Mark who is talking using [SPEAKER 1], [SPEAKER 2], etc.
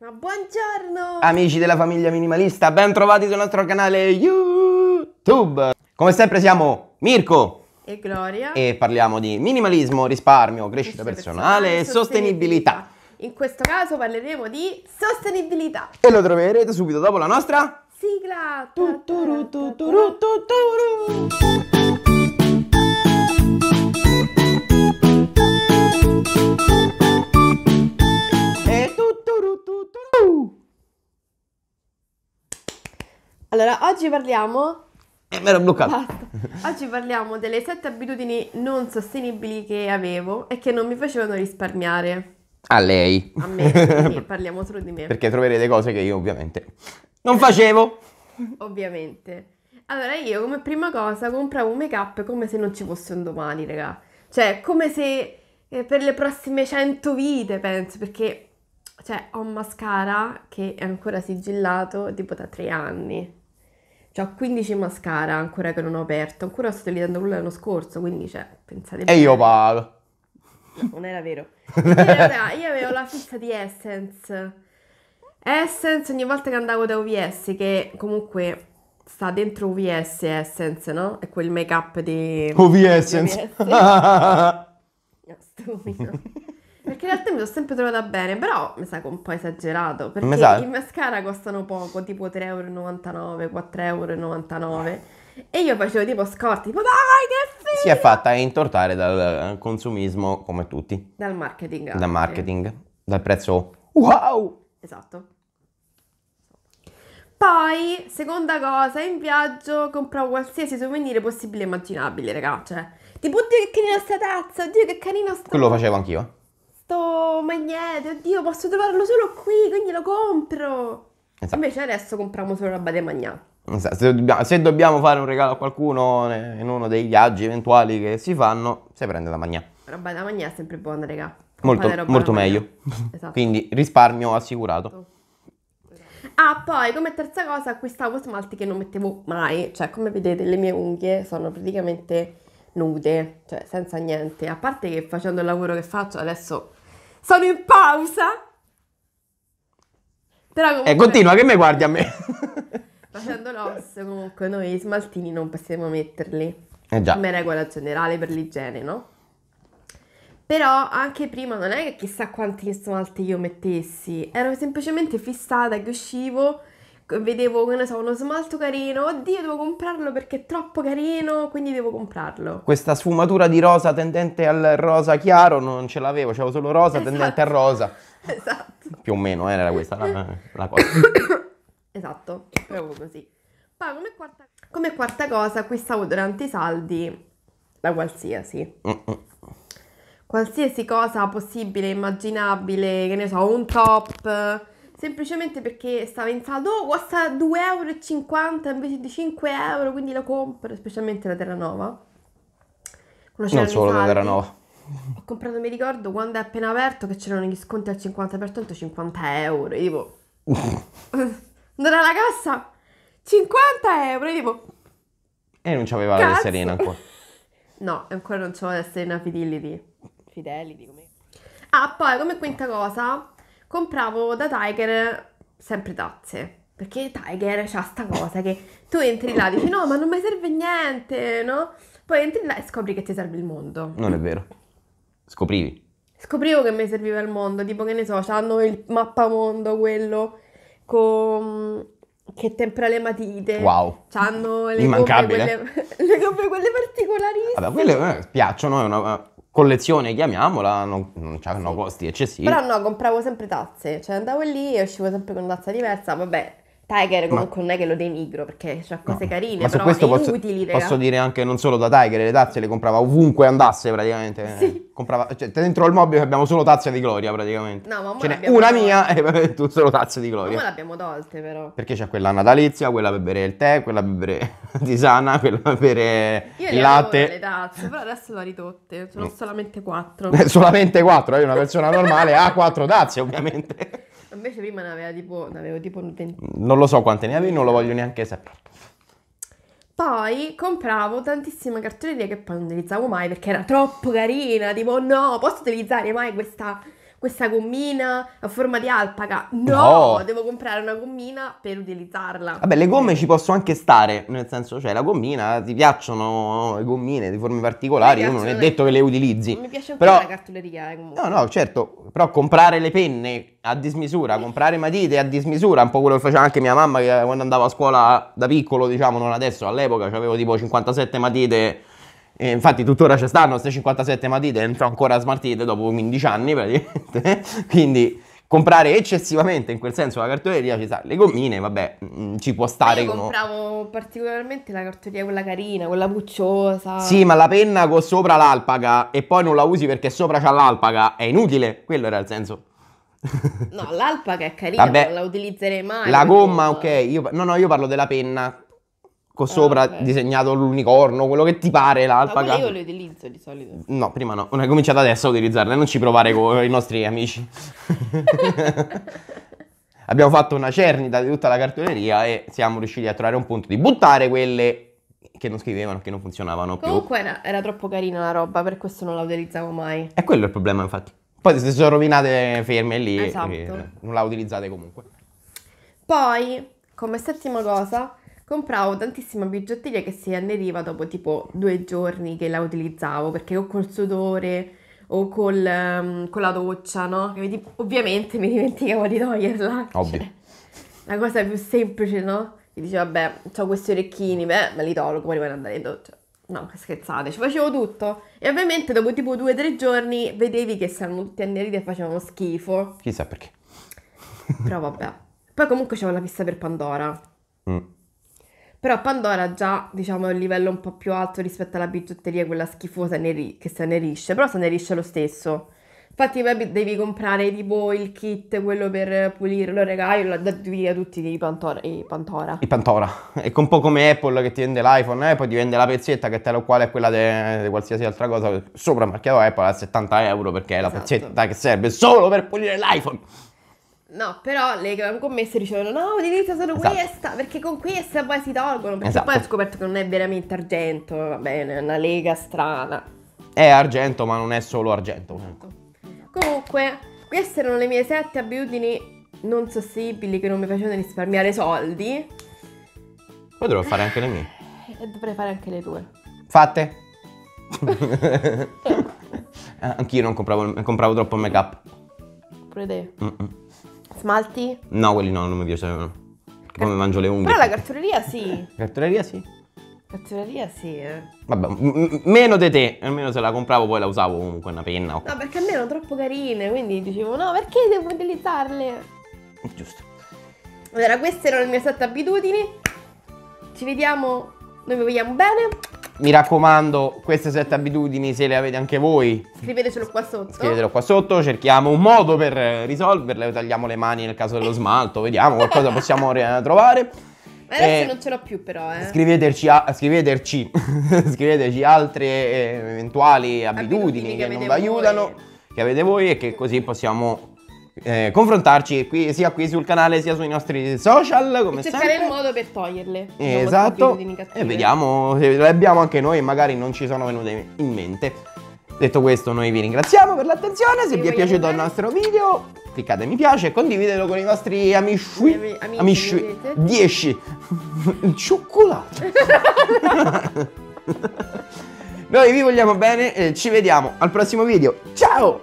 [SPEAKER 1] Ma buongiorno!
[SPEAKER 2] Amici della famiglia minimalista, ben trovati sul nostro canale YouTube! Come sempre siamo Mirko
[SPEAKER 1] e Gloria e
[SPEAKER 2] parliamo di minimalismo, risparmio, crescita personale e sostenibilità.
[SPEAKER 1] In questo caso parleremo di sostenibilità.
[SPEAKER 2] E lo troverete subito dopo la nostra
[SPEAKER 1] sigla. Allora, oggi parliamo...
[SPEAKER 2] Eh, mi ero bloccato.
[SPEAKER 1] Basta. Oggi parliamo delle sette abitudini non sostenibili che avevo e che non mi facevano risparmiare.
[SPEAKER 2] A lei. A me,
[SPEAKER 1] parliamo solo di me. Perché
[SPEAKER 2] troverete cose che io ovviamente
[SPEAKER 1] non facevo. ovviamente. Allora io come prima cosa compravo un make up come se non ci fosse un domani, raga. Cioè, come se eh, per le prossime cento vite, penso, perché cioè, ho un mascara che è ancora sigillato tipo da tre anni ho 15 mascara ancora che non ho aperto, ancora sto utilizzando quello dell'anno scorso, quindi cioè, pensate... E io pago! non era vero. In realtà io avevo la fissa di Essence. Essence ogni volta che andavo da OVS, che comunque sta dentro OVS Essence, no? È quel make-up di... OVS! Essence. no, stupido. Perché in realtà mi sono sempre trovata bene, però mi sa che un po' esagerato. Perché i mascara costano poco, tipo 3,99 euro, 4,99 euro. E io facevo tipo scorti, tipo dai che figo! Si è
[SPEAKER 2] fatta intortare dal consumismo come tutti.
[SPEAKER 1] Dal marketing. Dal marketing,
[SPEAKER 2] dal prezzo
[SPEAKER 1] wow! Esatto. Poi, seconda cosa, in viaggio compravo qualsiasi souvenir possibile e immaginabile, ragazzi. Cioè, tipo, oddio che carina sta tazza, oddio che carina sta... Quello lo facevo anch'io questo magnete, oddio, posso trovarlo solo qui, quindi lo compro. Esatto. Invece adesso compriamo solo roba dei magnati.
[SPEAKER 2] Esatto. Se, dobbiamo, se dobbiamo, fare un regalo a qualcuno in uno dei viaggi eventuali che si fanno, si prende da magnà.
[SPEAKER 1] Roba da magnà è sempre buona, regà. Molto, molto meglio. Esatto.
[SPEAKER 2] quindi risparmio assicurato. Esatto.
[SPEAKER 1] Ah, poi come terza cosa acquistavo smalti che non mettevo mai, cioè come vedete le mie unghie sono praticamente nude, cioè senza niente, a parte che facendo il lavoro che faccio adesso sono in pausa. Però eh, comunque... Eh, continua, che mi guardi a me? Facendo l'osso comunque, noi i smaltini non possiamo metterli. Eh già. Come regola generale per l'igiene, no? Però anche prima non è che chissà quanti smalti io mettessi, ero semplicemente fissata che uscivo vedevo, che so, uno smalto carino, oddio devo comprarlo perché è troppo carino, quindi devo comprarlo.
[SPEAKER 2] Questa sfumatura di rosa tendente al rosa chiaro non ce l'avevo, c'avevo solo rosa esatto. tendente al rosa. Esatto. Più o meno eh, era questa la, la cosa.
[SPEAKER 1] esatto, proprio così. Poi come quarta, come quarta cosa acquistavo durante i saldi la qualsiasi. Mm-mm qualsiasi cosa possibile, immaginabile, che ne so, un top, semplicemente perché stava in saldo, oh, costa 2,50 euro invece di 5 euro, quindi la compro, specialmente la Terranova. Non solo la Terranova. Ho comprato, mi ricordo, quando è appena aperto che c'erano gli sconti al 50%, 50 euro, e tipo... Andare alla cassa, 50 euro, e tipo...
[SPEAKER 2] E non c'aveva Cazzo. la tesserina ancora.
[SPEAKER 1] no, ancora non c'aveva la tesserina Fidelity. Fidelity, come... Ah, poi come quinta cosa, compravo da Tiger sempre tazze. Perché Tiger c'ha sta cosa che tu entri là e dici no ma non mi serve niente, no? Poi entri là e scopri che ti serve il mondo.
[SPEAKER 2] Non è vero. Scoprivi.
[SPEAKER 1] Scoprivo che mi serviva il mondo, tipo che ne so, hanno il mappamondo quello con... che tempera le matite. Wow. C'hanno le gomme, quelle... le gomme quelle particolarissime.
[SPEAKER 2] Vabbè, quelle eh, piacciono, è una collezione, chiamiamola, non, non c'erano sì. costi eccessivi. Però no,
[SPEAKER 1] compravo sempre tazze, cioè andavo lì e uscivo sempre con una tazza diversa, vabbè. Tiger comunque ma... non è che lo denigro perché ha cose no. carine, ma però questo posso, inutili, posso dire
[SPEAKER 2] anche non solo da Tiger, le tazze le comprava ovunque andasse praticamente. Sì. Comprava, cioè, dentro il mobile abbiamo solo tazze di gloria praticamente.
[SPEAKER 1] No, ma Ce n'è una tolte. mia
[SPEAKER 2] e tu solo tazze di gloria. Ma le
[SPEAKER 1] abbiamo tolte però.
[SPEAKER 2] Perché c'è quella natalizia, quella per bere il tè, quella per bere tisana, quella per bere il latte. Io le
[SPEAKER 1] tazze, però adesso le ho ridotte, sono no. Eh. solamente quattro. solamente
[SPEAKER 2] quattro, è una persona normale ha quattro tazze ovviamente.
[SPEAKER 1] Invece prima ne aveva tipo, ne avevo tipo 20.
[SPEAKER 2] Non lo so quante ne avevi, non lo voglio neanche sapere.
[SPEAKER 1] Poi compravo tantissime cartoline che poi non utilizzavo mai perché era troppo carina, tipo no, posso utilizzare mai questa questa gommina a forma di alpaca. No, no, devo comprare una gommina per utilizzarla. Vabbè,
[SPEAKER 2] le gomme eh. ci possono anche stare, nel senso, cioè la gommina, ti piacciono le gommine di forme particolari, uno non è detto che le utilizzi. Non mi
[SPEAKER 1] piace un però... la cartoleria. Eh, comunque.
[SPEAKER 2] No, no, certo, però comprare le penne a dismisura, comprare matite a dismisura, un po' quello che faceva anche mia mamma che quando andava a scuola da piccolo, diciamo, non adesso, all'epoca avevo tipo 57 matite e infatti tuttora ci stanno queste 57 matite dentro ancora smartite dopo 15 anni praticamente. Quindi comprare eccessivamente in quel senso la cartoleria ci sta. Le gommine, vabbè, mh, mm, ci può stare. Io compravo
[SPEAKER 1] uno... particolarmente la cartoleria quella carina, quella pucciosa. Sì,
[SPEAKER 2] ma la penna con sopra l'alpaca e poi non la usi perché sopra c'ha l'alpaca, è inutile, quello era il senso.
[SPEAKER 1] no, l'alpaca è carina, Vabbè, non la utilizzerei mai. La
[SPEAKER 2] gomma, ok. Io, no, no, io parlo della penna con eh, sopra ah, disegnato l'unicorno, quello che ti pare, l'alpaca. Ma io le
[SPEAKER 1] utilizzo di solito.
[SPEAKER 2] No, prima no, non hai cominciato adesso a utilizzarle, non ci provare con i nostri amici. Abbiamo fatto una cernita di tutta la cartoneria e siamo riusciti a trovare un punto di buttare quelle che non scrivevano, che non funzionavano Comunque più.
[SPEAKER 1] Comunque era, troppo carina la roba, per questo non la utilizzavo mai.
[SPEAKER 2] E quello è il problema, infatti. Poi se sono rovinate ferme lì, eh, esatto. non la utilizzate comunque.
[SPEAKER 1] Poi, come settima cosa, compravo tantissima bigiotteria che si anneriva dopo tipo due giorni che la utilizzavo, perché o col sudore o col, um, con la doccia, no? Quindi, ovviamente mi dimenticavo di toglierla. Ovvio. Cioè, la cosa più semplice, no? Mi dicevo, vabbè, ho questi orecchini, beh, me li tolgo, poi vanno andare in doccia. No, scherzate, ci facevo tutto. E ovviamente dopo tipo due o tre giorni vedevi che saranno tutti anneriti e facevano schifo. Chissà perché. Però vabbè. Poi comunque c'avevo la pista per Pandora. Mm. Però Pandora già, diciamo, è un livello un po' più alto rispetto alla bigiotteria, quella schifosa neri- che si annerisce, però si annerisce lo stesso. Infatti devi comprare tipo il kit, quello per pulirlo, regà, io l'ho dato via tutti i Pantora. I Pantora. I
[SPEAKER 2] Pantora. È un po' come Apple che ti vende l'iPhone e eh, poi ti vende la pezzetta che tale o quale è quella di qualsiasi altra cosa. Sopra marchiato Apple a 70 euro perché è la esatto. pezzetta che serve solo per pulire l'iPhone.
[SPEAKER 1] No, però le commesse dicevano no, utilizza solo esatto. questa, perché con questa poi si tolgono, perché esatto. poi ho scoperto che non è veramente argento, va bene, è una lega strana.
[SPEAKER 2] È argento, ma non è solo argento.
[SPEAKER 1] Comunque, queste erano le mie sette abitudini non sostenibili che non mi facevano risparmiare soldi.
[SPEAKER 2] Poi dovrò fare anche le mie.
[SPEAKER 1] E eh, dovrei fare anche le tue.
[SPEAKER 2] Fatte? Anch'io non compravo, compravo troppo make-up. Pure te. Mm -mm.
[SPEAKER 1] Smalti?
[SPEAKER 2] No, quelli no, non mi piacevano. Perché poi mangio le unghie. Però
[SPEAKER 1] la cartoleria sì.
[SPEAKER 2] cartoleria sì.
[SPEAKER 1] Cartoleria sì. Eh.
[SPEAKER 2] Vabbè, meno di te, almeno se la compravo poi la usavo comunque una penna. Okay. No,
[SPEAKER 1] perché a me erano troppo carine, quindi dicevo no, perché devo utilizzarle? Giusto. Allora, queste erano le mie sette abitudini. Ci vediamo, noi vi vogliamo bene.
[SPEAKER 2] Mi raccomando, queste sette abitudini se le avete anche voi.
[SPEAKER 1] Scrivetecelo qua sotto. Scrivetelo
[SPEAKER 2] qua sotto, cerchiamo un modo per risolverle, tagliamo le mani nel caso dello smalto, vediamo qualcosa possiamo trovare.
[SPEAKER 1] Ma adesso eh, non ce l'ho più però, eh.
[SPEAKER 2] Scriveteci, a, scriveteci, scriveteci altre eh, eventuali abitudini, abitudini che, che non vi aiutano, che avete voi e che così possiamo eh, confrontarci qui, sia qui sul canale sia sui nostri social. Come cercare
[SPEAKER 1] sempre. il modo per toglierle. Diciamo, eh, esatto. E
[SPEAKER 2] vediamo se le abbiamo anche noi magari non ci sono venute in mente. Detto questo, noi vi ringraziamo per l'attenzione. Se vi è piaciuto vedere. il nostro video, cliccate mi piace, e condividetelo con i vostri amici. amici, 10. Cioccolato. Noi vi vogliamo bene, eh, ci vediamo al prossimo video. Ciao!